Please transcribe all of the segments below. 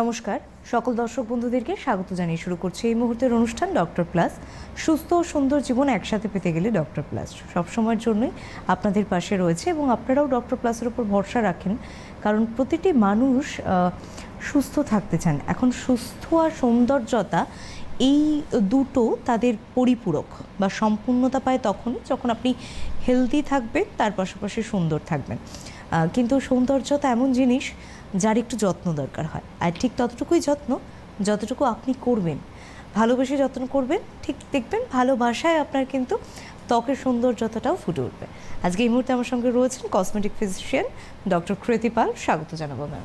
নমস্কার সকল দর্শক বন্ধুদেরকে স্বাগত জানিয়ে শুরু করছি এই মুহূর্তের অনুষ্ঠান ডক্টর প্লাস সুস্থ ও সুন্দর জীবন একসাথে পেতে গেলে ডক্টর প্লাস সবসময়ের জন্যই আপনাদের পাশে রয়েছে এবং আপনারাও ডক্টর প্লাসের উপর ভরসা রাখেন কারণ প্রতিটি মানুষ সুস্থ থাকতে চান এখন সুস্থ আর সৌন্দর্যতা এই দুটো তাদের পরিপূরক বা সম্পূর্ণতা পায় তখনই যখন আপনি হেলদি থাকবেন তার পাশাপাশি সুন্দর থাকবেন কিন্তু সৌন্দর্যতা এমন জিনিস যার একটু যত্ন দরকার হয় আর ঠিক ততটুকুই যত্ন যতটুকু আপনি করবেন ভালোবেসে যত্ন করবেন ঠিক দেখবেন ভালোবাসায় আপনার কিন্তু ত্বকের সৌন্দর্যতাটাও ফুটে উঠবে আজকে এই মুহূর্তে আমার সঙ্গে রয়েছেন কসমেটিক ফিজিশিয়ান ডক্টর কৃতি পাল স্বাগত জানাবো ম্যাম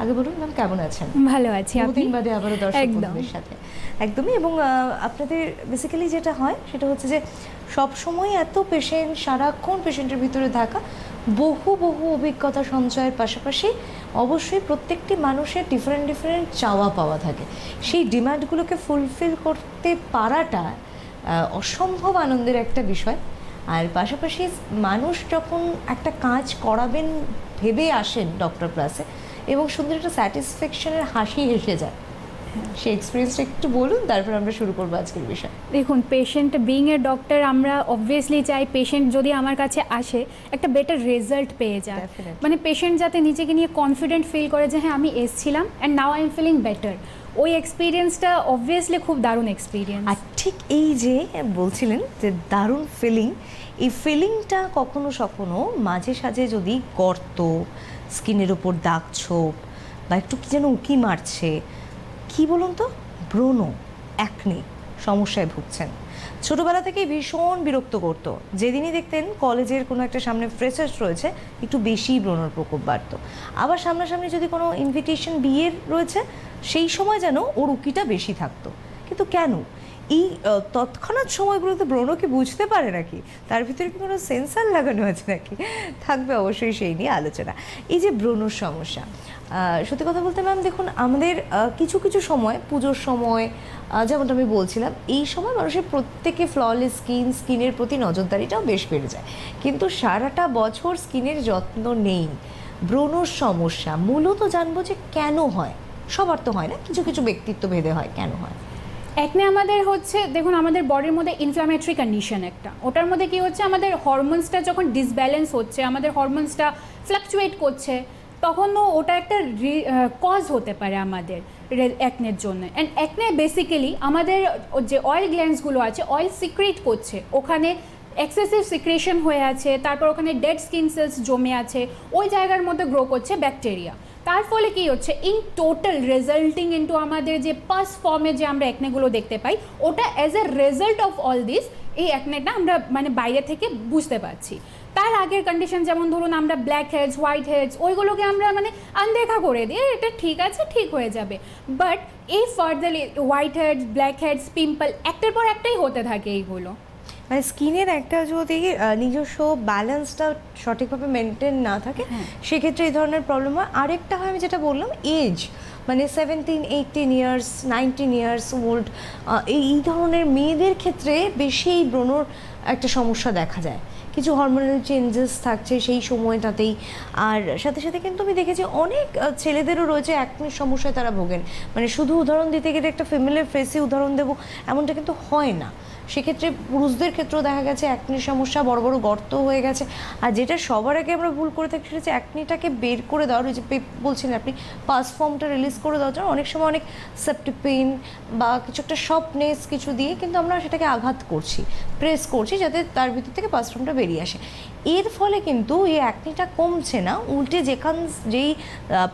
আগে বলুন ম্যাম কেমন আছেন ভালো আছি দিন বাদে আবারও দর্শক সাথে একদমই এবং আপনাদের বেসিক্যালি যেটা হয় সেটা হচ্ছে যে সব সময় এত পেশেন্ট সারাক্ষণ পেশেন্টের ভিতরে থাকা বহু বহু অভিজ্ঞতা সঞ্চয়ের পাশাপাশি অবশ্যই প্রত্যেকটি মানুষের ডিফারেন্ট ডিফারেন্ট চাওয়া পাওয়া থাকে সেই ডিমান্ডগুলোকে ফুলফিল করতে পারাটা অসম্ভব আনন্দের একটা বিষয় আর পাশাপাশি মানুষ যখন একটা কাজ করাবেন ভেবে আসেন ডক্টর প্লাসে এবং সুন্দর একটা স্যাটিসফ্যাকশনের হাসি হেসে যায় হ্যাঁ, সেই এক্সপিরিয়েন্সটা একটু বলুন তারপর আমরা শুরু করবো আজকের বিষয় দেখুন পেশেন্ট বিং এ ডক্টর আমরা অবভিয়াসলি চাই পেশেন্ট যদি আমার কাছে আসে একটা বেটার রেজাল্ট পেয়ে যায় মানে পেশেন্ট যাতে নিজেকে নিয়ে কনফিডেন্ট ফিল করে যে হ্যাঁ আমি এসছিলাম and now I am feeling better ওই এক্সপিরিয়েন্সটা অবভিয়াসলি খুব দারুণ এক্সপিরিয়েন্স আর ঠিক এই যে বলছিলেন যে দারুণ ফিলিং এই ফিলিংটা কখনো সখনো মাঝে সাঝে যদি গর্ত স্কিনের ওপর দাগ ছোপ বা একটু কি যেন উঁকি মারছে কি বলুন তো ব্রণ একনে সমস্যায় ভুগছেন ছোটবেলা থেকেই ভীষণ বিরক্ত করত যেদিনই দেখতেন কলেজের কোনো একটা সামনে ফ্রেশার্স রয়েছে একটু বেশি ব্রণর প্রকোপ বাড়ত আবার সামনাসামনি যদি কোনো ইনভিটেশন বিয়ের রয়েছে সেই সময় যেন ওর উকিটা বেশি থাকতো কিন্তু কেন এই তৎক্ষণাৎ সময়গুলোতে ব্রণ কি বুঝতে পারে নাকি তার ভিতরে কি কোনো সেন্সার লাগানো আছে নাকি থাকবে অবশ্যই সেই নিয়ে আলোচনা এই যে ব্রণর সমস্যা সত্যি কথা বলতে ম্যাম দেখুন আমাদের কিছু কিছু সময় পুজোর সময় যেমনটা আমি বলছিলাম এই সময় মানুষের প্রত্যেকে ফ্ললেস স্কিন স্কিনের প্রতি নজরদারিটাও বেশ বেড়ে যায় কিন্তু সারাটা বছর স্কিনের যত্ন নেই ব্রণর সমস্যা মূলত জানবো যে কেন হয় সবার তো হয় না কিছু কিছু ব্যক্তিত্ব ভেদে হয় কেন হয় একনে আমাদের হচ্ছে দেখুন আমাদের বডির মধ্যে ইনফ্লামেটরি কন্ডিশন একটা ওটার মধ্যে কি হচ্ছে আমাদের হরমোনসটা যখন ডিসব্যালেন্স হচ্ছে আমাদের হরমোনসটা ফ্লাকচুয়েট করছে তখনও ওটা একটা কজ হতে পারে আমাদের অ্যাকনের জন্য অ্যান্ড অ্যাকনে বেসিক্যালি আমাদের যে অয়েল গ্ল্যান্ডসগুলো আছে অয়েল সিক্রেট করছে ওখানে এক্সেসিভ সিক্রেশন হয়ে আছে তারপর ওখানে ডেড স্কিন সেলস জমে আছে ওই জায়গার মধ্যে গ্রো করছে ব্যাকটেরিয়া তার ফলে কি হচ্ছে ইন টোটাল রেজাল্টিং ইনটু আমাদের যে পাস ফর্মে যে আমরা একনেগুলো দেখতে পাই ওটা as a result of all this এই একনেটা আমরা মানে বাইরে থেকে বুঝতে পারছি তার আগের কন্ডিশন যেমন ধরুন আমরা ব্ল্যাক হেডস হোয়াইট হেডস ওইগুলোকে আমরা মানে আনদেখা করে দিই এটা ঠিক আছে ঠিক হয়ে যাবে বাট এই further whiteheads blackheads pimple একটার পর একটাই হতে থাকে এইগুলো মানে স্কিনের একটা যদি নিজস্ব ব্যালেন্সটা সঠিকভাবে মেনটেন না থাকে হ্যাঁ। সেক্ষেত্রে এই ধরনের প্রবলেম হয় আরেকটা হয় আমি যেটা বললাম এজ মানে seventeen eighteen years nineteen years old এই ধরনের মেয়েদের ক্ষেত্রে বেশি এই ব্রণর একটা সমস্যা দেখা যায় কিছু হরমোনাল চেঞ্জেস থাকছে সেই সময়টাতেই আর সাথে সাথে কিন্তু আমি দেখেছি অনেক ছেলেদেরও রয়েছে একমির সমস্যায় তারা ভোগেন মানে শুধু উদাহরণ দিতে গেলে একটা ফ্যামিলির ফেসে উদাহরণ দেবো এমনটা কিন্তু হয় না সেক্ষেত্রে পুরুষদের ক্ষেত্রেও দেখা গেছে অ্যাকনির সমস্যা বড় বড় গর্ত হয়ে গেছে আর যেটা সবার আগে আমরা ভুল করে থাকি সেটা হচ্ছে অ্যাকনিটাকে বের করে দেওয়ার ওই যে বলছিলেন আপনি পাস ফর্মটা রিলিজ করে দেওয়ার জন্য অনেক সময় অনেক সেপ্টিপিন বা কিছু একটা সফটনেস কিছু দিয়ে কিন্তু আমরা সেটাকে আঘাত করছি প্রেস করছি যাতে তার ভিতর থেকে পারফিউমটা বেরিয়ে আসে এর ফলে কিন্তু এই অ্যাকনিটা কমছে না উল্টে যেখান যেই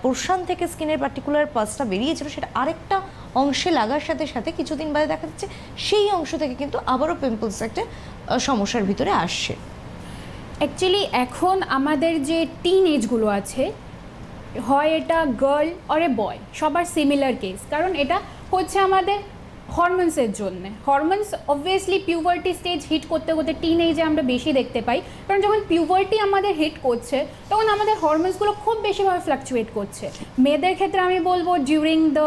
পোর্শান থেকে স্কিনের পার্টিকুলার পাসটা বেরিয়েছিল সেটা আরেকটা অংশে লাগার সাথে সাথে কিছুদিন বাদে দেখা যাচ্ছে সেই অংশ থেকে কিন্তু আবারও পিম্পলস একটা সমস্যার ভিতরে আসছে অ্যাকচুয়ালি এখন আমাদের যে টিন এজগুলো আছে হয় এটা গার্ল অরে বয় সবার সিমিলার কেস কারণ এটা হচ্ছে আমাদের হরমোনসের জন্য hormones obviously puberty stage hit করতে করতে টিন এজে আমরা বেশি দেখতে পাই কারণ যখন পিউবার্টি আমাদের হিট করছে তখন আমাদের হরমোনসগুলো খুব বেশিভাবে ফ্লাকচুয়েট করছে মেয়েদের ক্ষেত্রে আমি বলবো during the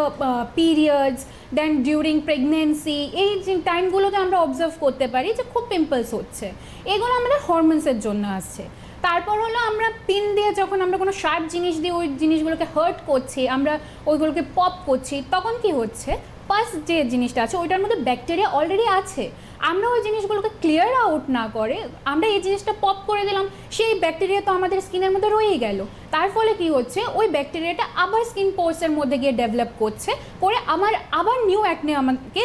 periods then during pregnancy এই টাইমগুলোতে আমরা অবজার্ভ করতে পারি যে খুব পিম্পলস হচ্ছে এগুলো আমাদের হরমোনসের জন্য আসছে তারপর হলো আমরা পিন দিয়ে যখন আমরা কোনো শার্প জিনিস দিয়ে ওই জিনিসগুলোকে হার্ট করছি আমরা ওইগুলোকে পপ করছি তখন কি হচ্ছে পাস যে জিনিসটা আছে ওইটার মধ্যে ব্যাকটেরিয়া অলরেডি আছে আমরা ওই জিনিসগুলোকে ক্লিয়ার আউট না করে আমরা এই জিনিসটা পপ করে দিলাম সেই ব্যাকটেরিয়া তো আমাদের স্কিনের মধ্যে রয়েই গেল তার ফলে কি হচ্ছে ওই ব্যাকটেরিয়াটা আবার স্কিন পোর্সের মধ্যে গিয়ে ডেভেলপ করছে করে আমার আবার নিউ অ্যাকনে আমাকে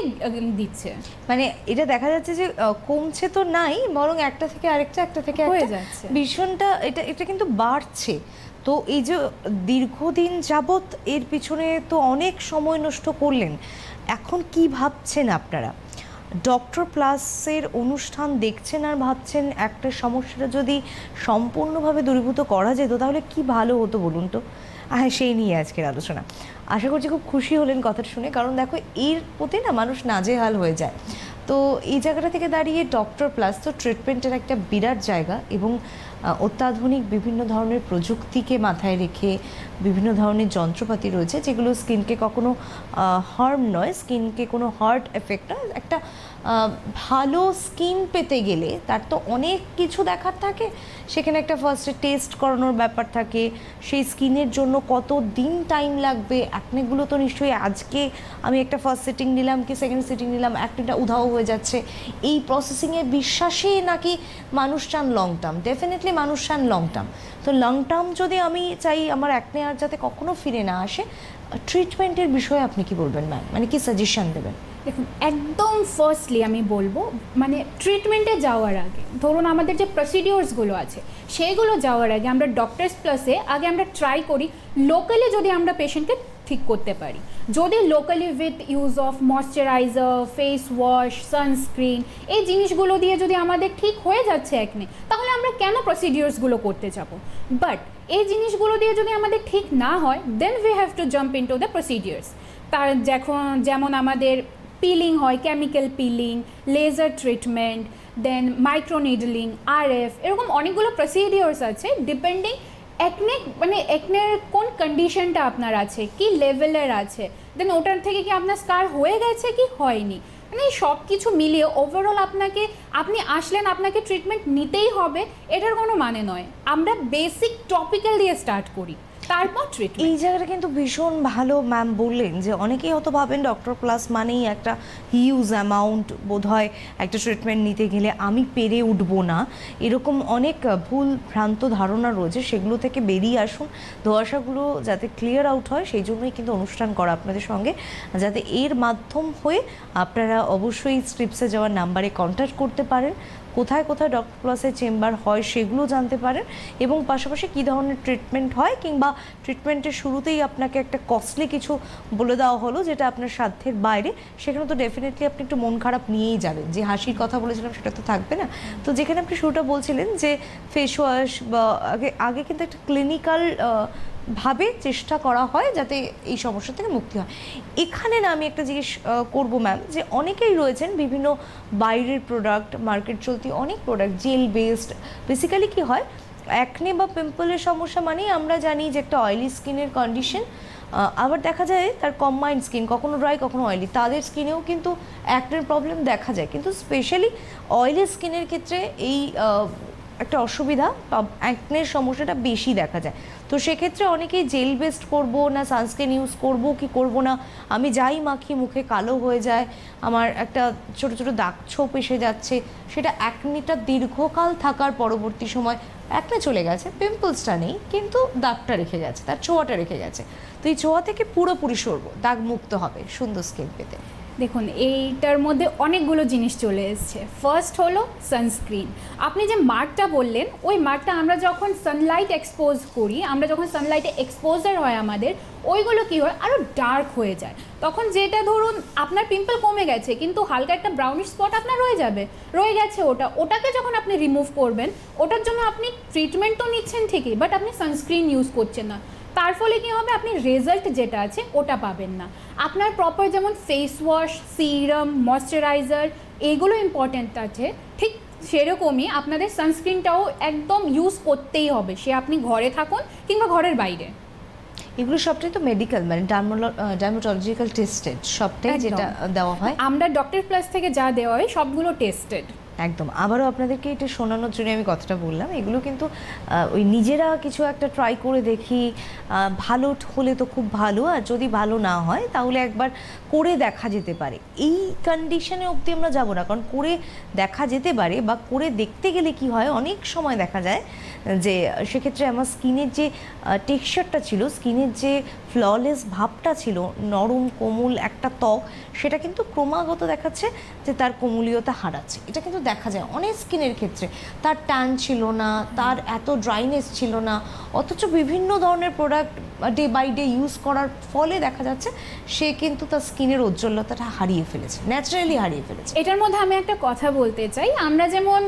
দিচ্ছে মানে এটা দেখা যাচ্ছে যে কমছে তো নাই বরং একটা থেকে আরেকটা একটা থেকে হয়ে যাচ্ছে ভীষণটা এটা এটা কিন্তু বাড়ছে তো এই যে দীর্ঘদিন যাবৎ এর পিছনে তো অনেক সময় নষ্ট করলেন এখন কি ভাবছেন আপনারা ডক্টর প্লাসের অনুষ্ঠান দেখছেন আর ভাবছেন একটা সমস্যাটা যদি সম্পূর্ণভাবে দূরীভূত করা যেত তাহলে কি ভালো হতো বলুন তো হ্যাঁ সেই নিয়ে আজকের আলোচনা আশা করছি খুব খুশি হলেন কথাটা শুনে কারণ দেখো এর প্রতি না মানুষ নাজেহাল হয়ে যায় তো এই জায়গাটা থেকে দাঁড়িয়ে ডক্টর প্লাস তো ট্রিটমেন্টের একটা বিরাট জায়গা এবং অত্যাধুনিক বিভিন্ন ধরনের প্রযুক্তিকে মাথায় রেখে বিভিন্ন ধরনের যন্ত্রপাতি রয়েছে যেগুলো স্কিনকে কখনো হার্ম নয় স্কিনকে কোনো হার্ট এফেক্ট না একটা ভালো স্কিন পেতে গেলে তার তো অনেক কিছু দেখার থাকে সেখানে একটা ফার্স্টে টেস্ট করানোর ব্যাপার থাকে সেই স্কিনের জন্য কত দিন টাইম লাগবে অ্যাকনেগুলো তো নিশ্চয়ই আজকে আমি একটা ফার্স্ট সিটিং নিলাম কি সেকেন্ড সিটিং নিলাম অ্যাকনেটা উধাও হয়ে যাচ্ছে এই প্রসেসিংয়ে বিশ্বাসেই নাকি মানুষ চান লং টার্ম ডেফিনেটলি মানুষ চান লং টার্ম তো লং টার্ম যদি আমি চাই আমার অ্যাকনে আর যাতে কখনো ফিরে না আসে ট্রিটমেন্টের বিষয়ে আপনি কি বলবেন ম্যাম মানে কি সাজেশন দেবেন দেখুন একদম ফার্স্টলি আমি বলবো মানে ট্রিটমেন্টে যাওয়ার আগে ধরুন আমাদের যে প্রসিডিওরসগুলো আছে সেইগুলো যাওয়ার আগে আমরা ডক্টরস প্লাসে আগে আমরা ট্রাই করি লোকালি যদি আমরা পেশেন্টকে ঠিক করতে পারি যদি locally with use of moisturiser face wash sunscreen এই জিনিসগুলো দিয়ে যদি আমাদের ঠিক হয়ে যাচ্ছে একনে তাহলে আমরা কেন প্রসিডিওরসগুলো করতে যাব বাট এই জিনিসগুলো দিয়ে যদি আমাদের ঠিক না হয় then we have to jump into the procedures তার যখন যেমন আমাদের পিলিং হয় chemical peeling laser treatment then microneedling RF এরকম অনেকগুলো প্রসিডিওর্স আছে ডিপেন্ডিং একনে মানে একনের কোন কন্ডিশনটা আপনার আছে কি লেভেলের আছে দেন ওটার থেকে কি আপনার স্কার হয়ে গেছে কি হয়নি মানে সব কিছু মিলিয়ে ওভারঅল আপনাকে আপনি আসলেন আপনাকে ট্রিটমেন্ট নিতেই হবে এটার কোনো মানে নয় আমরা বেসিক টপিক্যাল দিয়ে স্টার্ট করি তারপর ট্রিটমেন্ট এই জায়গাটা কিন্তু ভীষণ ভালো ম্যাম বললেন যে অনেকেই হয়তো ভাবেন ডক্টর ক্লাস মানেই একটা হিউজ অ্যামাউন্ট বোধহয় একটা ট্রিটমেন্ট নিতে গেলে আমি পেরে উঠবো না এরকম অনেক ভুল ভ্রান্ত ধারণা রয়েছে সেগুলো থেকে বেরিয়ে আসুন ধোয়াশাগুলো যাতে ক্লিয়ার আউট হয় সেই জন্যই কিন্তু অনুষ্ঠান করা আপনাদের সঙ্গে যাতে এর মাধ্যম হয়ে আপনারা অবশ্যই স্ট্রিপসে যাওয়ার নাম্বারে কন্ট্যাক্ট করতে পারেন কোথায় কোথায় ডক্টর প্লাসের চেম্বার হয় সেগুলো জানতে পারেন এবং পাশাপাশি কী ধরনের ট্রিটমেন্ট হয় কিংবা ট্রিটমেন্টের শুরুতেই আপনাকে একটা কস্টলি কিছু বলে দেওয়া হলো যেটা আপনার সাধ্যের বাইরে সেখানে তো ডেফিনেটলি আপনি একটু মন খারাপ নিয়েই যাবেন যে হাসির কথা বলেছিলাম সেটা তো থাকবে না তো যেখানে আপনি শুরুটা বলছিলেন যে ফেস ওয়াশ বা আগে আগে কিন্তু একটা ক্লিনিক্যাল ভাবে চেষ্টা করা হয় যাতে এই সমস্যা থেকে মুক্তি হয় এখানে না আমি একটা জিজ্ঞেস করবো ম্যাম যে অনেকেই রয়েছেন বিভিন্ন বাইরের প্রোডাক্ট মার্কেট চলতি অনেক প্রোডাক্ট জেল বেসড বেসিক্যালি কি হয় অ্যাকনে বা পিম্পলের সমস্যা মানেই আমরা জানি যে একটা অয়েলি স্কিনের কন্ডিশন আবার দেখা যায় তার কম্বাইন্ড স্কিন কখনো ড্রাই কখনো অয়েলি তাদের স্কিনেও কিন্তু অ্যাক্নের প্রবলেম দেখা যায় কিন্তু স্পেশালি অয়েলি স্কিনের ক্ষেত্রে এই একটা অসুবিধা অ্যাকনের সমস্যাটা বেশি দেখা যায় তো সেক্ষেত্রে অনেকেই জেল বেস্ট করব না সানস্ক্রিন ইউজ করব কি করব না আমি যাই মাখি মুখে কালো হয়ে যায় আমার একটা ছোট ছোট দাগ ছোপ এসে যাচ্ছে সেটা অ্যাকনিটা দীর্ঘকাল থাকার পরবর্তী সময় একটা চলে গেছে পিম্পলসটা নেই কিন্তু দাগটা রেখে গেছে তার ছোঁয়াটা রেখে গেছে তো এই ছোঁয়া থেকে পুরোপুরি সরব দাগ মুক্ত হবে সুন্দর স্কিন পেতে দেখুন এইটার মধ্যে অনেকগুলো জিনিস চলে এসছে ফার্স্ট হলো সানস্ক্রিন আপনি যে মার্কটা বললেন ওই মার্কটা আমরা যখন সানলাইট এক্সপোজ করি আমরা যখন সানলাইটে এক্সপোজার হয় আমাদের ওইগুলো কী হয় আরও ডার্ক হয়ে যায় তখন যেটা ধরুন আপনার পিম্পল কমে গেছে কিন্তু হালকা একটা ব্রাউনিশ স্পট আপনার রয়ে যাবে রয়ে গেছে ওটা ওটাকে যখন আপনি রিমুভ করবেন ওটার জন্য আপনি ট্রিটমেন্ট তো নিচ্ছেন ঠিকই বাট আপনি সানস্ক্রিন ইউজ করছেন না তার ফলে কী হবে আপনি রেজাল্ট যেটা আছে ওটা পাবেন না আপনার প্রপার যেমন ফেস ওয়াশ সিরাম ময়শ্চারাইজার এগুলো ইম্পর্ট্যান্ট আছে ঠিক সেরকমই আপনাদের সানস্ক্রিনটাও একদম ইউজ করতেই হবে সে আপনি ঘরে থাকুন কিংবা ঘরের বাইরে এগুলো সবটাই তো মেডিকেল মানে ডার্মোটলজিক্যাল টেস্টেড সবটাই যেটা দেওয়া হয় আমরা ডক্টর প্লাস থেকে যা দেওয়া হয় সবগুলো টেস্টেড একদম আবারও আপনাদেরকে এটা শোনানোর জন্য আমি কথাটা বললাম এগুলো কিন্তু ওই নিজেরা কিছু একটা ট্রাই করে দেখি ভালো হলে তো খুব ভালো আর যদি ভালো না হয় তাহলে একবার করে দেখা যেতে পারে এই কন্ডিশনে অবধি আমরা যাব না কারণ করে দেখা যেতে পারে বা করে দেখতে গেলে কি হয় অনেক সময় দেখা যায় যে সেক্ষেত্রে আমার স্কিনের যে টেক্সচারটা ছিল স্কিনের যে ফ্ললেস ভাবটা ছিল নরম কোমল একটা ত্বক সেটা কিন্তু ক্রমাগত দেখাচ্ছে যে তার কোমলীয়তা হারাচ্ছে এটা কিন্তু দেখা যায় অনেক স্কিনের ক্ষেত্রে তার ট্যান ছিল না তার এত ড্রাইনেস ছিল না অথচ বিভিন্ন ধরনের product day by day use করার ফলে দেখা যাচ্ছে সে কিন্তু তার স্কিনের উজ্জ্বলতাটা হারিয়ে ফেলেছে ন্যাচারালি হারিয়ে ফেলেছে এটার মধ্যে আমি একটা কথা বলতে চাই আমরা যেমন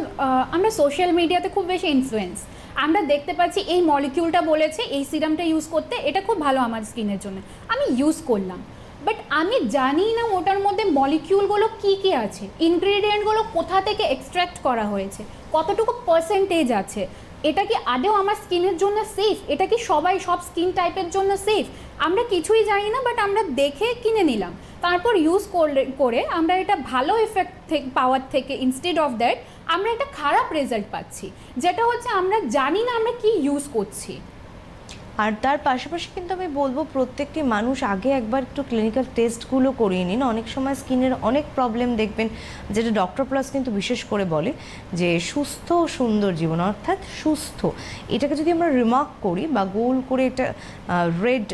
আমরা সোশ্যাল মিডিয়াতে খুব বেশি ইনফ্লুয়েন্স আমরা দেখতে পাচ্ছি এই মলিকিউলটা বলেছে এই সিরামটা ইউজ করতে এটা খুব ভালো আমার স্কিনের জন্য আমি ইউজ করলাম বাট আমি জানি না ওটার মধ্যে মলিকিউলগুলো কি কি আছে ইনগ্রিডিয়েন্টগুলো কোথা থেকে এক্সট্র্যাক্ট করা হয়েছে কতটুকু পার্সেন্টেজ আছে এটা কি আদেও আমার স্কিনের জন্য সেফ এটা কি সবাই সব স্কিন টাইপের জন্য সেফ আমরা কিছুই জানি না বাট আমরা দেখে কিনে নিলাম তারপর ইউজ করলে করে আমরা এটা ভালো এফেক্ট পাওয়ার থেকে ইনস্টেড অফ দ্যাট আমরা একটা খারাপ রেজাল্ট পাচ্ছি যেটা হচ্ছে আমরা জানি না আমরা কি ইউজ করছি আর তার পাশাপাশি কিন্তু আমি বলবো প্রত্যেকটি মানুষ আগে একবার একটু ক্লিনিক্যাল টেস্টগুলো করিয়ে নিন অনেক সময় স্কিনের অনেক প্রবলেম দেখবেন যেটা ডক্টর প্লাস কিন্তু বিশেষ করে বলে যে সুস্থ সুন্দর জীবন অর্থাৎ সুস্থ এটাকে যদি আমরা রিমার্ক করি বা গোল করে এটা রেড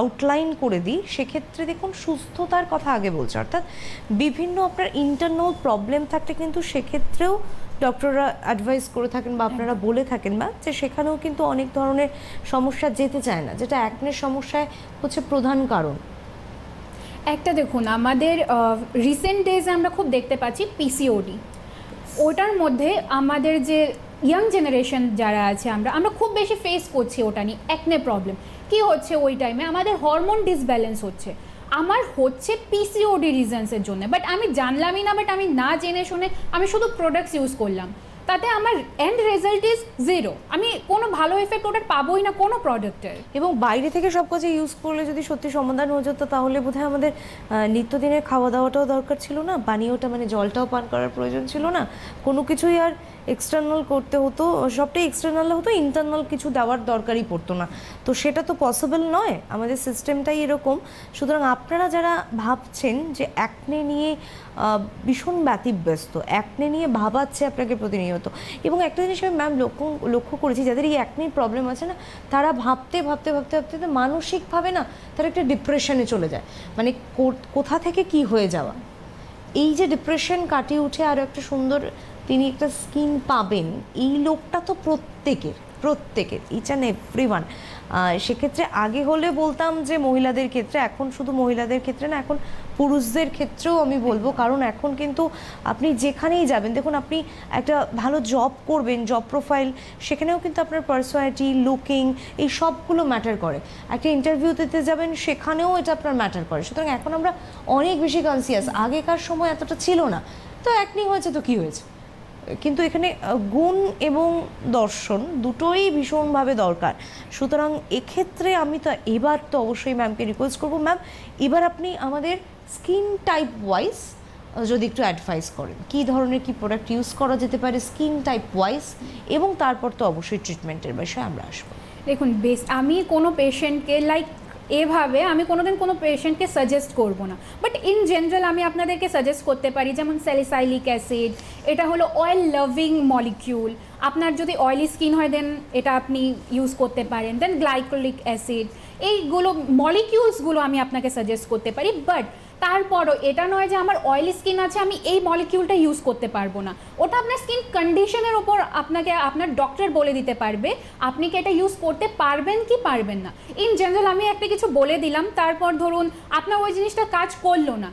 আউটলাইন করে দিই সেক্ষেত্রে দেখুন সুস্থতার কথা আগে বলছে অর্থাৎ বিভিন্ন আপনার ইন্টারনাল প্রবলেম থাকলে কিন্তু সেক্ষেত্রেও ডক্টররা অ্যাডভাইস করে থাকেন বা আপনারা বলে থাকেন বা যে সেখানেও কিন্তু অনেক ধরনের সমস্যা যেতে চায় না যেটা অ্যাকনের সমস্যায় হচ্ছে প্রধান কারণ একটা দেখুন আমাদের রিসেন্ট ডেজে আমরা খুব দেখতে পাচ্ছি পিসিওডি ওটার মধ্যে আমাদের যে ইয়াং জেনারেশন যারা আছে আমরা আমরা খুব বেশি ফেস করছি ওটা নিয়ে একনে প্রবলেম কি হচ্ছে ওই টাইমে আমাদের হরমোন ডিসব্যালেন্স হচ্ছে আমার হচ্ছে পিসিওডি রিজনসের জন্য বাট আমি জানলামই না বাট আমি না জেনে শুনে আমি শুধু প্রোডাক্টস ইউজ করলাম তাতে আমার এন্ড রেজাল্ট ইজ জিরো আমি কোনো ভালো এফেক্ট ওটার পাবোই না কোনো প্রোডাক্টের এবং বাইরে থেকে সব কাজে ইউজ করলে যদি সত্যি সমাধান হয়ে যেত তাহলে বোধহয় আমাদের নিত্যদিনের খাওয়া দাওয়াটাও দরকার ছিল না পানীয়টা মানে জলটাও পান করার প্রয়োজন ছিল না কোনো কিছুই আর এক্সটার্নাল করতে হতো সবটাই এক্সটার্নাল হতো ইন্টারনাল কিছু দেওয়ার দরকারই পড়তো না তো সেটা তো পসিবল নয় আমাদের সিস্টেমটাই এরকম সুতরাং আপনারা যারা ভাবছেন যে অ্যাকনে নিয়ে ভীষণ ব্যতিব্যস্ত অ্যাকনে নিয়ে ভাবাচ্ছে আপনাকে প্রতিনিয়ত এবং একটা জিনিস আমি ম্যাম লক্ষ্য লক্ষ্য করেছি যাদের এই অ্যাকনির প্রবলেম আছে না তারা ভাবতে ভাবতে ভাবতে ভাবতে মানসিকভাবে না তারা একটা ডিপ্রেশনে চলে যায় মানে কোথা থেকে কি হয়ে যাওয়া এই যে ডিপ্রেশন কাটিয়ে উঠে আরও একটা সুন্দর তিনি একটা স্কিম পাবেন এই লোকটা তো প্রত্যেকের প্রত্যেকের ইচ অ্যান্ড এভরি ওয়ান সেক্ষেত্রে আগে হলে বলতাম যে মহিলাদের ক্ষেত্রে এখন শুধু মহিলাদের ক্ষেত্রে না এখন পুরুষদের ক্ষেত্রেও আমি বলবো কারণ এখন কিন্তু আপনি যেখানেই যাবেন দেখুন আপনি একটা ভালো জব করবেন জব প্রোফাইল সেখানেও কিন্তু আপনার পার্সোনালিটি লুকিং এই সবগুলো ম্যাটার করে একটা ইন্টারভিউ দিতে যাবেন সেখানেও এটা আপনার ম্যাটার করে সুতরাং এখন আমরা অনেক বেশি কনসিয়াস আগেকার সময় এতটা ছিল না তো একনি হয়েছে তো কি হয়েছে কিন্তু এখানে গুণ এবং দর্শন দুটোই ভীষণভাবে দরকার সুতরাং এক্ষেত্রে আমি তো এবার তো অবশ্যই ম্যামকে রিকোয়েস্ট করবো ম্যাম এবার আপনি আমাদের স্কিন টাইপ ওয়াইজ যদি একটু অ্যাডভাইস করেন কি ধরনের কি প্রোডাক্ট ইউজ করা যেতে পারে স্কিন টাইপ ওয়াইজ এবং তারপর তো অবশ্যই ট্রিটমেন্টের বিষয়ে আমরা আসবো দেখুন বেশ আমি কোনো পেশেন্টকে লাইক এভাবে আমি কোনোদিন কোনো পেশেন্টকে সাজেস্ট করব না বাট ইন জেনারেল আমি আপনাদেরকে সাজেস্ট করতে পারি যেমন স্যালিসাইলিক অ্যাসিড এটা হলো অয়েল লাভিং মলিকিউল আপনার যদি অয়েলি স্কিন হয় দেন এটা আপনি ইউজ করতে পারেন দেন গ্লাইকোলিক অ্যাসিড এইগুলো মলিকিউলসগুলো আমি আপনাকে সাজেস্ট করতে পারি বাট তারপরও এটা নয় যে আমার অয়েলি স্কিন আছে আমি এই মলিকিউলটা ইউজ করতে পারবো না ওটা আপনার স্কিন কন্ডিশনের ওপর আপনাকে আপনার ডক্টর বলে দিতে পারবে আপনি কি এটা ইউজ করতে পারবেন কি পারবেন না ইন জেনারেল আমি একটা কিছু বলে দিলাম তারপর ধরুন আপনার ওই জিনিসটা কাজ করলো না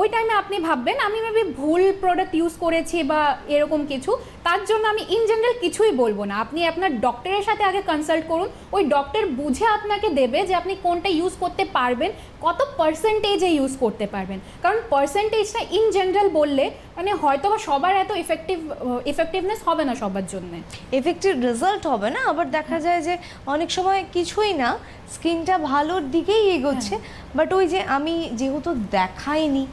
ওই টাইমে আপনি ভাববেন আমি ভাবি ভুল প্রোডাক্ট ইউজ করেছি বা এরকম কিছু তার জন্য আমি ইন জেনারেল কিছুই বলবো না আপনি আপনার ডক্টরের সাথে আগে কনসাল্ট করুন ওই ডক্টর বুঝে আপনাকে দেবে যে আপনি কোনটা ইউজ করতে পারবেন কত পার্সেন্টেজে ইউজ করতে পারবেন কারণ পার্সেন্টেজটা ইন জেনারেল বললে মানে হয়তো বা সবার এত ইফেক্টিভ ইফেক্টিভনেস হবে না সবার জন্য এফেক্টিভ রেজাল্ট হবে না আবার দেখা যায় যে অনেক সময় কিছুই না স্কিনটা ভালোর দিকেই এগোচ্ছে বাট হ্যাঁ। ওই যে আমি যেহেতু দেখাইনি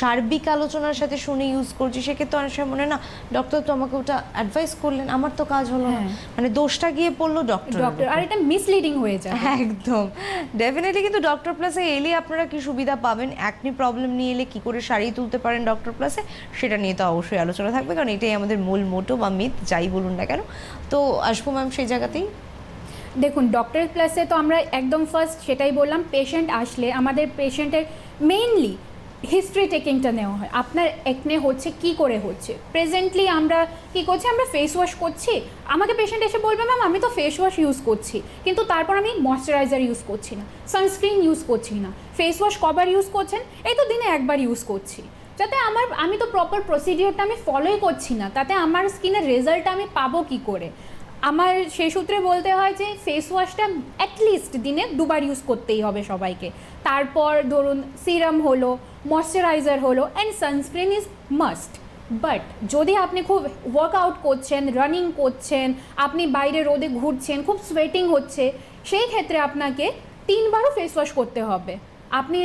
সার্বিক আলোচনার সাথে শুনে ইউজ করছি সেক্ষেত্রে অনেক সময় মনে না ডক্টর তো আমাকে ওটা অ্যাডভাইস করলেন আমার তো কাজ হলো না হ্যাঁ। মানে দোষটা গিয়ে পড়লো ডক্টর ডক্টর আর এটা মিসলিডিং হয়ে যায় একদম ডেফিনেটলি কিন্তু ডক্টর প্লাসে এলে আপনারা কি সুবিধা পাবেন একনি প্রবলেম নিয়ে এলে কি করে সারিয়ে তুলতে পারেন ডক্টর প্লাসে সেটা নিয়ে তো অবশ্যই আলোচনা থাকবে কারণ এটাই আমাদের মূল মোটো বা মিথ যাই বলুন না কেন তো আসবো ম্যাম সেই জায়গাতেই দেখুন ডক্টর প্লাসে তো আমরা একদম ফার্স্ট সেটাই বললাম পেশেন্ট আসলে আমাদের পেশেন্টের মেইনলি হিস্ট্রি টেকিংটা নেওয়া হয় আপনার একনে হচ্ছে কি করে হচ্ছে প্রেজেন্টলি আমরা কি করছি আমরা ফেস ওয়াশ করছি আমাকে পেশেন্ট এসে বলবে ম্যাম আমি তো ফেস ওয়াশ ইউজ করছি কিন্তু তারপর আমি ময়শ্চারাইজার ইউজ করছি না সানস্ক্রিন ইউজ করছি না ফেস ওয়াশ কবার ইউজ করছেন এই তো দিনে একবার ইউজ করছি যাতে আমার আমি তো প্রপার প্রসিডিওরটা আমি ফলোই করছি না তাতে আমার স্কিনের রেজাল্ট আমি পাবো কি করে আমার সেই সূত্রে বলতে হয় যে ফেস ওয়াশটা অ্যাটলিস্ট দিনে দুবার ইউজ করতেই হবে সবাইকে তারপর ধরুন সিরাম হলো মশ্চারাইজার হলো and sunscreen is must but যদি আপনি খুব ওয়ার্কআউট করছেন রানিং করছেন আপনি বাইরে রোদে ঘুরছেন খুব সোয়েটিং হচ্ছে সেই ক্ষেত্রে আপনাকে তিনবারও ফেস ওয়াশ করতে হবে আপনি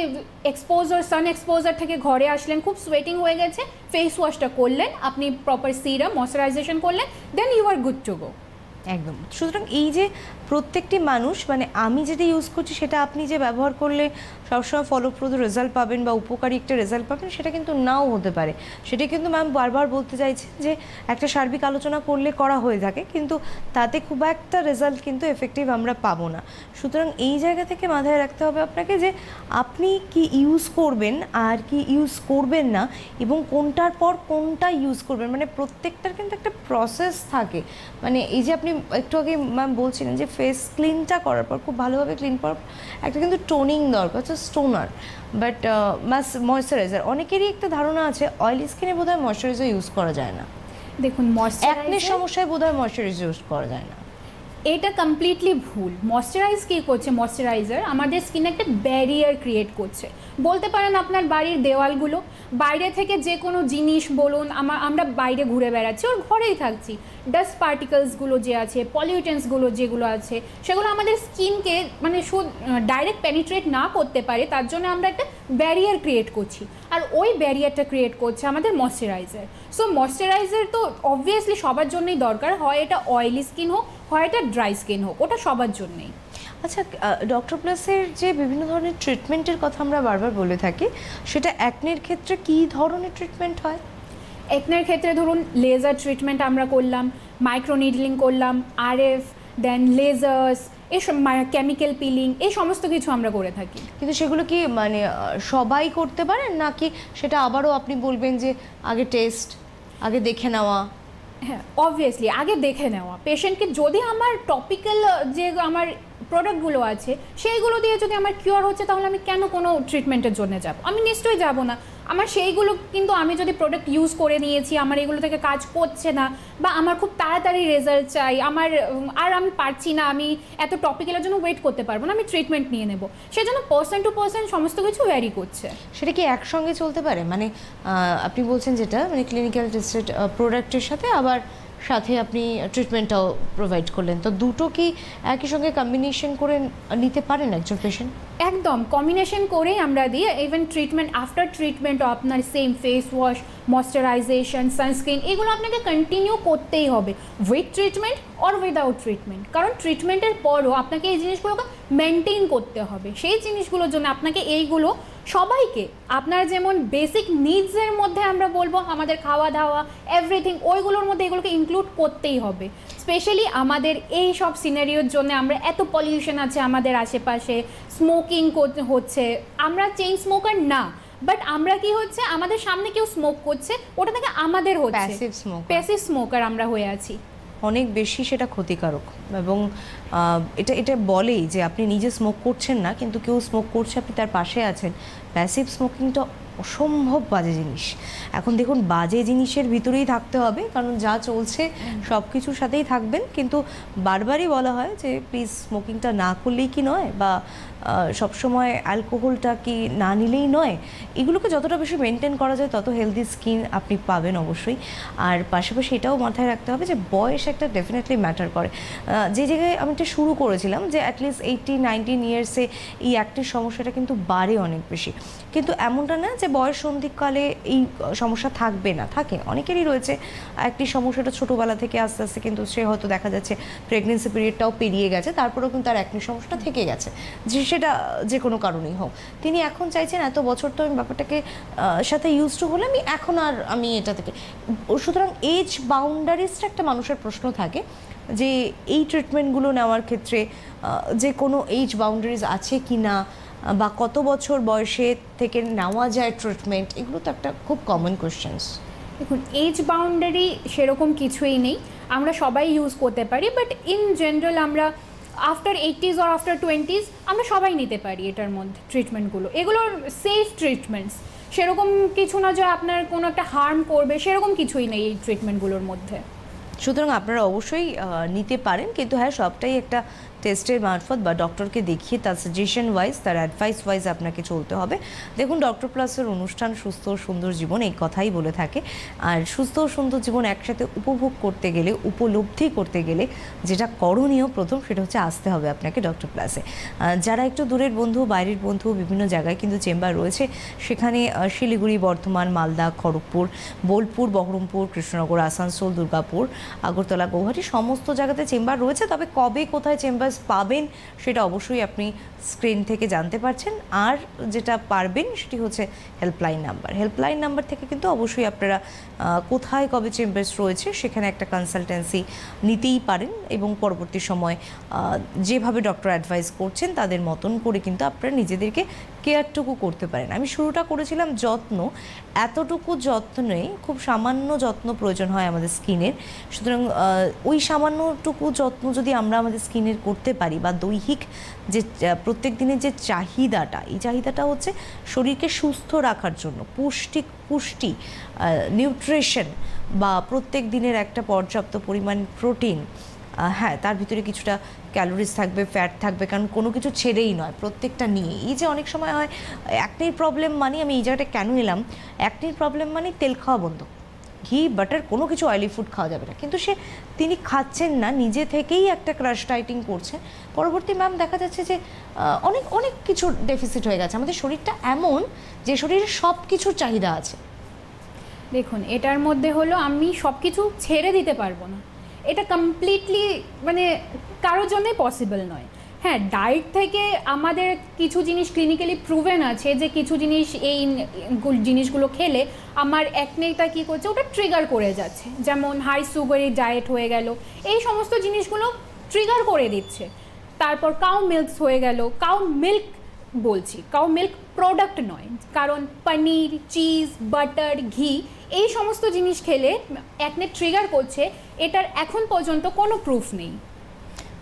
এক্সপোজার সান এক্সপোজার থেকে ঘরে আসলেন খুব সোয়েটিং হয়ে গেছে ফেস ওয়াশটা করলেন আপনি প্রপার সিরাম ময়শ্চারাইজেশন করলেন then you are good to go একদম সুতরাং এই যে প্রত্যেকটি মানুষ মানে আমি যেটা ইউজ করছি সেটা আপনি যে ব্যবহার করলে সবসময় ফলপ্রদ রেজাল্ট পাবেন বা উপকারী একটা রেজাল্ট পাবেন সেটা কিন্তু নাও হতে পারে সেটা কিন্তু ম্যাম বারবার বলতে চাইছেন যে একটা সার্বিক আলোচনা করলে করা হয়ে থাকে কিন্তু তাতে খুব একটা রেজাল্ট কিন্তু এফেক্টিভ আমরা পাবো না সুতরাং এই জায়গা থেকে মাথায় রাখতে হবে আপনাকে যে আপনি কি ইউজ করবেন আর কি ইউজ করবেন না এবং কোনটার পর কোনটা ইউজ করবেন মানে প্রত্যেকটার কিন্তু একটা প্রসেস থাকে মানে এই যে আপনি একটু আগে ম্যাম বলছিলেন যে ফেস ক্লিনটা করার পর খুব ভালোভাবে ক্লিন করার একটা কিন্তু টোনিং দরকার তো স্টোনার বাট মাস ময়শ্চারাইজার অনেকেরই একটা ধারণা আছে অয়েলি স্কিনে বোধহয় ময়শ্চারাইজার ইউজ করা যায় না দেখুন ময়শ্চারাইজার সমস্যায় বোধহয় ময়শ্চারাইজার ইউজ করা যায় না এটা কমপ্লিটলি ভুল ময়শ্চারাইজ কী করছে ময়শ্চারাইজার আমাদের স্কিনে একটা ব্যারিয়ার ক্রিয়েট করছে বলতে পারেন আপনার বাড়ির দেওয়ালগুলো বাইরে থেকে যে কোনো জিনিস বলুন আমার আমরা বাইরে ঘুরে বেড়াচ্ছি ওর ঘরেই থাকছি ডাস্ট পার্টিকলসগুলো যে আছে পলিউটেন্সগুলো যেগুলো আছে সেগুলো আমাদের স্কিনকে মানে ডাইরেক্ট পেনিট্রেট না করতে পারে তার জন্য আমরা একটা ব্যারিয়ার ক্রিয়েট করছি আর ওই ব্যারিয়ারটা ক্রিয়েট করছে আমাদের ময়শ্চারাইজার সো ময়শ্চারাইজার তো অবভিয়াসলি সবার জন্যই দরকার হয় এটা অয়েলি স্কিন হোক হোয়াইট আর ড্রাই স্কিন হোক ওটা সবার জন্যেই আচ্ছা ডক্টর প্লাসের যে বিভিন্ন ধরনের ট্রিটমেন্টের কথা আমরা বারবার বলে থাকি সেটা অ্যাকনের ক্ষেত্রে কি ধরনের ট্রিটমেন্ট হয় একনের ক্ষেত্রে ধরুন লেজার ট্রিটমেন্ট আমরা করলাম মাইক্রো নিডলিং করলাম আরএফ দেন লেজার্স এই কেমিক্যাল পিলিং এই সমস্ত কিছু আমরা করে থাকি কিন্তু সেগুলো কি মানে সবাই করতে পারেন নাকি সেটা আবারও আপনি বলবেন যে আগে টেস্ট আগে দেখে নেওয়া হ্যাঁ অবভিয়াসলি আগে দেখে নেওয়া পেশেন্টকে যদি আমার টপিক্যাল যে আমার প্রোডাক্টগুলো আছে সেইগুলো দিয়ে যদি আমার কিওর হচ্ছে তাহলে আমি কেন কোনো ট্রিটমেন্টের জন্য যাব আমি নিশ্চয়ই যাব না আমার সেইগুলো কিন্তু আমি যদি প্রোডাক্ট ইউজ করে নিয়েছি আমার এগুলো থেকে কাজ করছে না বা আমার খুব তাড়াতাড়ি রেজাল্ট চাই আমার আর আমি পারছি না আমি এত টপিকের জন্য ওয়েট করতে পারবো না আমি ট্রিটমেন্ট নিয়ে নেবো জন্য পার্সেন্ট টু পার্সেন্ট সমস্ত কিছু ভ্যারি করছে সেটা কি একসঙ্গে চলতে পারে মানে আপনি বলছেন যেটা মানে ক্লিনিক্যাল টেস্টেড প্রোডাক্টের সাথে আবার সাথে আপনি ট্রিটমেন্টটাও প্রোভাইড করলেন তো দুটো কি একই সঙ্গে কম্বিনেশন করে নিতে পারেন একজন পেশেন্ট একদম কম্বিনেশন করেই আমরা দিই ইভেন ট্রিটমেন্ট আফটার ট্রিটমেন্টও আপনার same face wash moisturisation sunscreen এগুলো আপনাকে কন্টিনিউ করতেই হবে with treatment or without treatment কারণ ট্রিটমেন্টের পরও আপনাকে এই জিনিসগুলোকে মেনটেন করতে হবে সেই জিনিসগুলোর জন্য আপনাকে এইগুলো সবাইকে আপনার যেমন বেসিক নিডসের মধ্যে আমরা বলবো আমাদের খাওয়া দাওয়া এভরিথিং ওইগুলোর মধ্যে এগুলোকে ইনক্লুড করতেই হবে স্পেশালি আমাদের এই সব সিনারিওর জন্য আমরা এত পলিউশন আছে আমাদের আশেপাশে স্মোকিং হচ্ছে আমরা চেইন স্মোকার না বাট আমরা কি হচ্ছে আমাদের সামনে কেউ স্মোক করছে ওটা থেকে আমাদের হচ্ছে প্যাসিভ স্মোক প্যাসিভ স্মোকার আমরা হয়ে আছি অনেক বেশি সেটা ক্ষতিকারক এবং এটা এটা বলেই যে আপনি নিজে স্মোক করছেন না কিন্তু কেউ স্মোক করছে আপনি তার পাশে আছেন প্যাসিভ স্মোকিংটা অসম্ভব বাজে জিনিস এখন দেখুন বাজে জিনিসের ভিতরেই থাকতে হবে কারণ যা চলছে সব কিছুর সাথেই থাকবেন কিন্তু বারবারই বলা হয় যে প্লিজ স্মোকিংটা না করলেই কি নয় বা সবসময় অ্যালকোহলটা কি না নিলেই নয় এগুলোকে যতটা বেশি মেনটেন করা যায় তত হেলদি স্কিন আপনি পাবেন অবশ্যই আর পাশাপাশি এটাও মাথায় রাখতে হবে যে বয়স একটা ডেফিনেটলি ম্যাটার করে যে জায়গায় আমি এটা শুরু করেছিলাম যে অ্যাটলিস্ট এইটি নাইনটিন ইয়ার্সে এই অ্যাক্টের সমস্যাটা কিন্তু বাড়ে অনেক বেশি কিন্তু এমনটা না যে বয়স সন্ধিককালে এই সমস্যা থাকবে না থাকে অনেকেরই রয়েছে একটি সমস্যাটা ছোটোবেলা থেকে আস্তে আস্তে কিন্তু সে হয়তো দেখা যাচ্ছে প্রেগনেন্সি পিরিয়ডটাও পেরিয়ে গেছে তারপরেও কিন্তু তার একটি সমস্যাটা থেকে গেছে যে সেটা যে কোনো কারণেই হোক তিনি এখন চাইছেন এত বছর তো আমি ব্যাপারটাকে সাথে ইউজ টু হলে আমি এখন আর আমি এটা থেকে সুতরাং এজ বাউন্ডারিসটা একটা মানুষের প্রশ্ন থাকে যে এই ট্রিটমেন্টগুলো নেওয়ার ক্ষেত্রে যে কোনো এইজ বাউন্ডারিজ আছে কি না বা কত বছর বয়সে থেকে নেওয়া যায় ট্রিটমেন্ট এগুলো তো একটা খুব কমন কোয়েশ্চেন্স দেখুন এজ বাউন্ডারি সেরকম কিছুই নেই আমরা সবাই ইউজ করতে পারি বাট ইন জেনারেল আমরা after eighteens or after twenties আমরা সবাই নিতে পারি এটার মধ্যে ট্রিটমেন্টগুলো এগুলো সেফ ট্রিটমেন্টস সেরকম কিছু না যে আপনার কোনো একটা হার্ম করবে সেরকম কিছুই নেই এই ট্রিটমেন্টগুলোর মধ্যে সুতরাং আপনারা অবশ্যই নিতে পারেন কিন্তু হ্যাঁ সবটাই একটা টেস্টের মারফত বা ডক্টরকে দেখিয়ে তার সাজেশন ওয়াইজ তার অ্যাডভাইস ওয়াইজ আপনাকে চলতে হবে দেখুন ডক্টর প্লাসের অনুষ্ঠান সুস্থ ও সুন্দর জীবন এই কথাই বলে থাকে আর সুস্থ ও সুন্দর জীবন একসাথে উপভোগ করতে গেলে উপলব্ধি করতে গেলে যেটা করণীয় প্রথম সেটা হচ্ছে আসতে হবে আপনাকে ডক্টর প্লাসে যারা একটু দূরের বন্ধু বাইরের বন্ধু বিভিন্ন জায়গায় কিন্তু চেম্বার রয়েছে সেখানে শিলিগুড়ি বর্ধমান মালদা খড়গপুর বোলপুর বহরমপুর কৃষ্ণনগর আসানসোল দুর্গাপুর আগরতলা গৌহাটি সমস্ত জায়গাতে চেম্বার রয়েছে তবে কবে কোথায় চেম্বার ফোকাস পাবেন সেটা অবশ্যই আপনি স্ক্রিন থেকে জানতে পারছেন আর যেটা পারবেন সেটি হচ্ছে হেল্পলাইন নাম্বার হেল্পলাইন নাম্বার থেকে কিন্তু অবশ্যই আপনারা কোথায় কবে চেম্বার্স রয়েছে সেখানে একটা কনসালটেন্সি নিতেই পারেন এবং পরবর্তী সময় যেভাবে ডক্টর অ্যাডভাইস করছেন তাদের মতন করে কিন্তু আপনারা নিজেদেরকে কেয়ারটুকু করতে পারেন আমি শুরুটা করেছিলাম যত্ন এতটুকু যত্নে খুব সামান্য যত্ন প্রয়োজন হয় আমাদের স্কিনের সুতরাং ওই সামান্যটুকু যত্ন যদি আমরা আমাদের স্কিনের করতে পারি বা দৈহিক যে প্রত্যেক দিনের যে চাহিদাটা এই চাহিদাটা হচ্ছে শরীরকে সুস্থ রাখার জন্য পুষ্টি পুষ্টি নিউট্রিশন বা প্রত্যেক দিনের একটা পর্যাপ্ত পরিমাণ প্রোটিন হ্যাঁ তার ভিতরে কিছুটা ক্যালোরিজ থাকবে ফ্যাট থাকবে কারণ কোনো কিছু ছেড়েই নয় প্রত্যেকটা নিয়ে এই যে অনেক সময় হয় একটির প্রবলেম মানে আমি এই জায়গাটা কেন এলাম একটির প্রবলেম মানে তেল খাওয়া বন্ধ ঘি বাটার কোনো কিছু অয়েলি ফুড খাওয়া যাবে না কিন্তু সে তিনি খাচ্ছেন না নিজে থেকেই একটা ক্রাশ ডাইটিং করছে পরবর্তী ম্যাম দেখা যাচ্ছে যে অনেক অনেক কিছু ডেফিসিট হয়ে গেছে আমাদের শরীরটা এমন যে শরীরে সব কিছুর চাহিদা আছে দেখুন এটার মধ্যে হলো আমি সব কিছু ছেড়ে দিতে পারবো না এটা কমপ্লিটলি মানে কারোর জন্যই পসিবল নয় হ্যাঁ ডায়েট থেকে আমাদের কিছু জিনিস ক্লিনিক্যালি প্রুভেন আছে যে কিছু জিনিস এই জিনিসগুলো খেলে আমার অ্যাকনেটা কী করছে ওটা ট্রিগার করে যাচ্ছে যেমন হাই সুগারি ডায়েট হয়ে গেল এই সমস্ত জিনিসগুলো ট্রিগার করে দিচ্ছে তারপর কাউ মিল্কস হয়ে গেল কাউ মিল্ক বলছি কাউ মিল্ক প্রোডাক্ট নয় কারণ পনির চিজ বাটার ঘি এই সমস্ত জিনিস খেলে অ্যাকনে ট্রিগার করছে এটার এখন পর্যন্ত কোনো প্রুফ নেই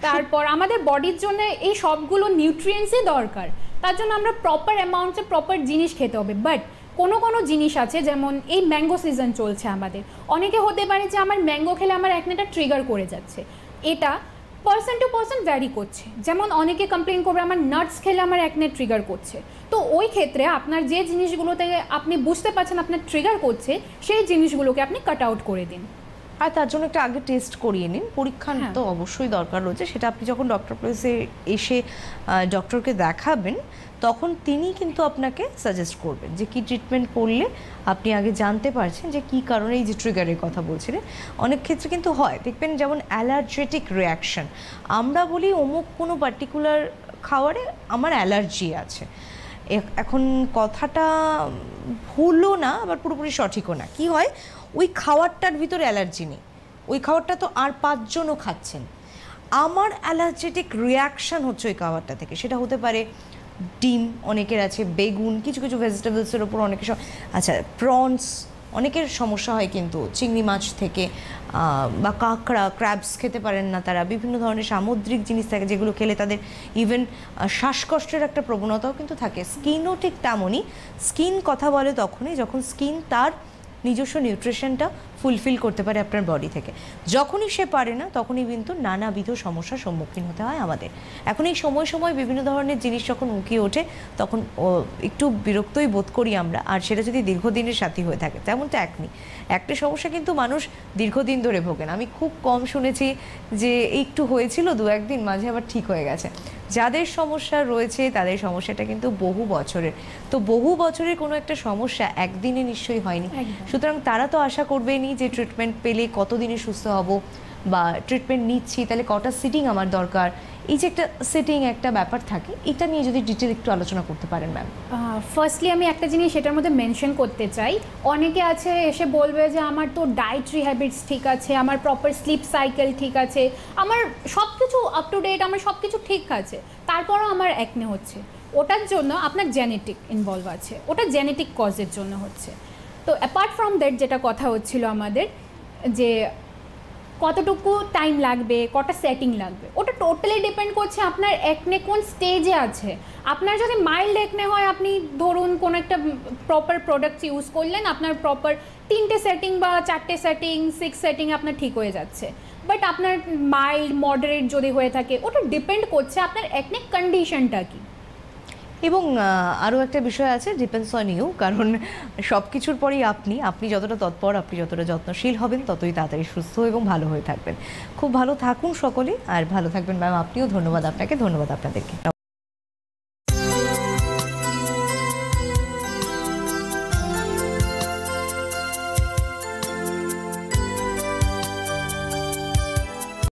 তারপর আমাদের বডির জন্য এই সবগুলো নিউট্রিয়েন্টসই দরকার তার জন্য আমরা প্রপার অ্যামাউন্টে প্রপার জিনিস খেতে হবে বাট কোনো কোনো জিনিস আছে যেমন এই ম্যাঙ্গো সিজন চলছে আমাদের অনেকে হতে পারে যে আমার ম্যাঙ্গো খেলে আমার অ্যাকনেটা ট্রিগার করে যাচ্ছে এটা পার্সন টু পার্সন ভ্যারি করছে যেমন অনেকে কমপ্লেন করবে আমার নাটস খেলে আমার একনে ট্রিগার করছে তো ওই ক্ষেত্রে আপনার যে জিনিসগুলোতে আপনি বুঝতে পারছেন আপনার ট্রিগার করছে সেই জিনিসগুলোকে আপনি কাট আউট করে দিন আর তার জন্য একটা আগে টেস্ট করিয়ে নিন পরীক্ষা হ্যাঁ। তো অবশ্যই দরকার রয়েছে সেটা আপনি যখন ডক্টর প্লেসে এসে ডক্টরকে দেখাবেন তখন তিনি কিন্তু আপনাকে সাজেস্ট করবেন যে কি ট্রিটমেন্ট করলে আপনি আগে জানতে পারছেন যে কি কারণে এই যে ট্রিগারের কথা বলছিলেন অনেক ক্ষেত্রে কিন্তু হয় দেখবেন যেমন অ্যালার্জেটিক রিয়াকশন আমরা বলি অমুক কোনো পার্টিকুলার খাওয়ারে আমার অ্যালার্জি আছে এখন কথাটা ভুলও না আবার পুরোপুরি সঠিকও না কি হয় ওই খাওয়ারটার ভিতরে অ্যালার্জি নেই ওই খাবারটা তো আর পাঁচজনও খাচ্ছেন আমার অ্যালার্জেটিক রিয়াকশান হচ্ছে ওই খাবারটা থেকে সেটা হতে পারে ডিম অনেকের আছে বেগুন কিছু কিছু ভেজিটেবলসের ওপর অনেকের আচ্ছা প্রনস অনেকের সমস্যা হয় কিন্তু চিংড়ি মাছ থেকে বা কাঁকড়া ক্র্যাবস খেতে পারেন না তারা বিভিন্ন ধরনের সামুদ্রিক জিনিস থাকে যেগুলো খেলে তাদের ইভেন শ্বাসকষ্টের একটা প্রবণতাও কিন্তু থাকে স্কিনও ঠিক তেমনই স্কিন কথা বলে তখনই যখন স্কিন তার নিজস্ব নিউট্রিশনটা ফুলফিল করতে পারে আপনার বডি থেকে যখনই সে পারে না তখনই কিন্তু নানাবিধ সমস্যার সম্মুখীন হতে হয় আমাদের এখন এই সময় সময় বিভিন্ন ধরনের জিনিস যখন উঁকিয়ে ওঠে তখন একটু বিরক্তই বোধ করি আমরা আর সেটা যদি দীর্ঘদিনের সাথী হয়ে থাকে তো এক নেই একটা সমস্যা কিন্তু মানুষ দীর্ঘদিন ধরে ভোগেন আমি খুব কম শুনেছি যে একটু হয়েছিল দু একদিন মাঝে আবার ঠিক হয়ে গেছে যাদের সমস্যা রয়েছে তাদের সমস্যাটা কিন্তু বহু বছরের তো বহু বছরের কোনো একটা সমস্যা একদিনে নিশ্চয়ই হয়নি সুতরাং তারা তো আশা করবেনি নিই যে ট্রিটমেন্ট পেলে কতদিনে সুস্থ হব বা ট্রিটমেন্ট নিচ্ছি তাহলে কটা সিটিং আমার দরকার এই যে একটা সেটিং একটা ব্যাপার থাকে এটা নিয়ে যদি ডিটেল একটু আলোচনা করতে পারেন ম্যাম ফার্স্টলি আমি একটা জিনিস সেটার মধ্যে মেনশন করতে চাই অনেকে আছে এসে বলবে যে আমার তো ডায়েটরি হ্যাবিটস ঠিক আছে আমার প্রপার স্লিপ সাইকেল ঠিক আছে আমার সব কিছু আপ টু ডেট আমার সব কিছু ঠিক আছে তারপরও আমার একনে হচ্ছে ওটার জন্য আপনার জেনেটিক ইনভলভ আছে ওটা জেনেটিক কজের জন্য হচ্ছে তো অ্যাপার্ট ফ্রম দ্যাট যেটা কথা হচ্ছিল আমাদের যে কতটুকু টাইম লাগবে কটা সেটিং লাগবে ওটা টোটালি ডিপেন্ড করছে আপনার একনে কোন স্টেজে আছে আপনার যদি মাইল্ড একনে হয় আপনি ধরুন কোন একটা প্রপার প্রোডাক্ট ইউজ করলেন আপনার প্রপার তিনটে সেটিং বা চারটে সেটিং সিক্স সেটিং আপনার ঠিক হয়ে যাচ্ছে বাট আপনার মাইল্ড মডারেট যদি হয়ে থাকে ওটা ডিপেন্ড করছে আপনার একনে কন্ডিশনটা কী এবং আরও একটা বিষয় আছে ডিপেন্ডস অন ইউ কারণ সব কিছুর পরেই আপনি আপনি যতটা তৎপর আপনি যতটা যত্নশীল হবেন ততই তাড়াতাড়ি সুস্থ এবং ভালো হয়ে থাকবেন খুব ভালো থাকুন সকলে আর ভালো থাকবেন ম্যাম আপনিও ধন্যবাদ আপনাকে ধন্যবাদ আপনাদেরকে